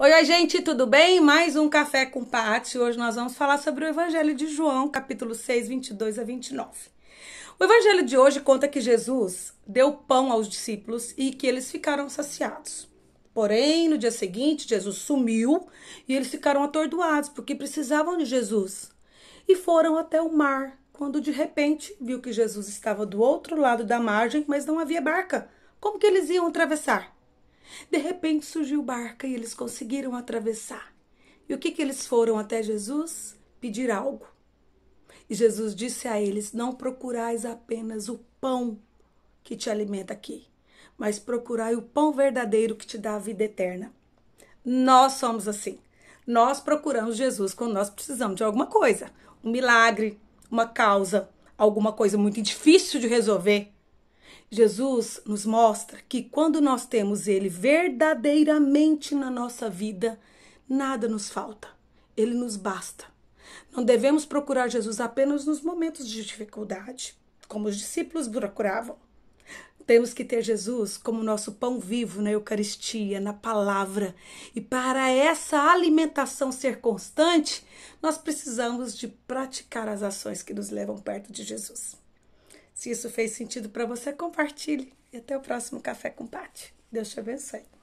Oi, oi, gente, tudo bem? Mais um Café com Pátio. Hoje nós vamos falar sobre o Evangelho de João, capítulo 6, 22 a 29. O Evangelho de hoje conta que Jesus deu pão aos discípulos e que eles ficaram saciados. Porém, no dia seguinte, Jesus sumiu e eles ficaram atordoados porque precisavam de Jesus. E foram até o mar, quando de repente viu que Jesus estava do outro lado da margem, mas não havia barca. Como que eles iam atravessar? De repente surgiu barca e eles conseguiram atravessar. E o que, que eles foram até Jesus? Pedir algo. E Jesus disse a eles: Não procurais apenas o pão que te alimenta aqui, mas procurai o pão verdadeiro que te dá a vida eterna. Nós somos assim. Nós procuramos Jesus quando nós precisamos de alguma coisa, um milagre, uma causa, alguma coisa muito difícil de resolver, Jesus nos mostra que quando nós temos Ele verdadeiramente na nossa vida, nada nos falta, Ele nos basta. Não devemos procurar Jesus apenas nos momentos de dificuldade, como os discípulos procuravam. Temos que ter Jesus como nosso pão vivo na Eucaristia, na palavra. E para essa alimentação ser constante, nós precisamos de praticar as ações que nos levam perto de Jesus. Se isso fez sentido para você, compartilhe. E até o próximo Café com Pati. Deus te abençoe.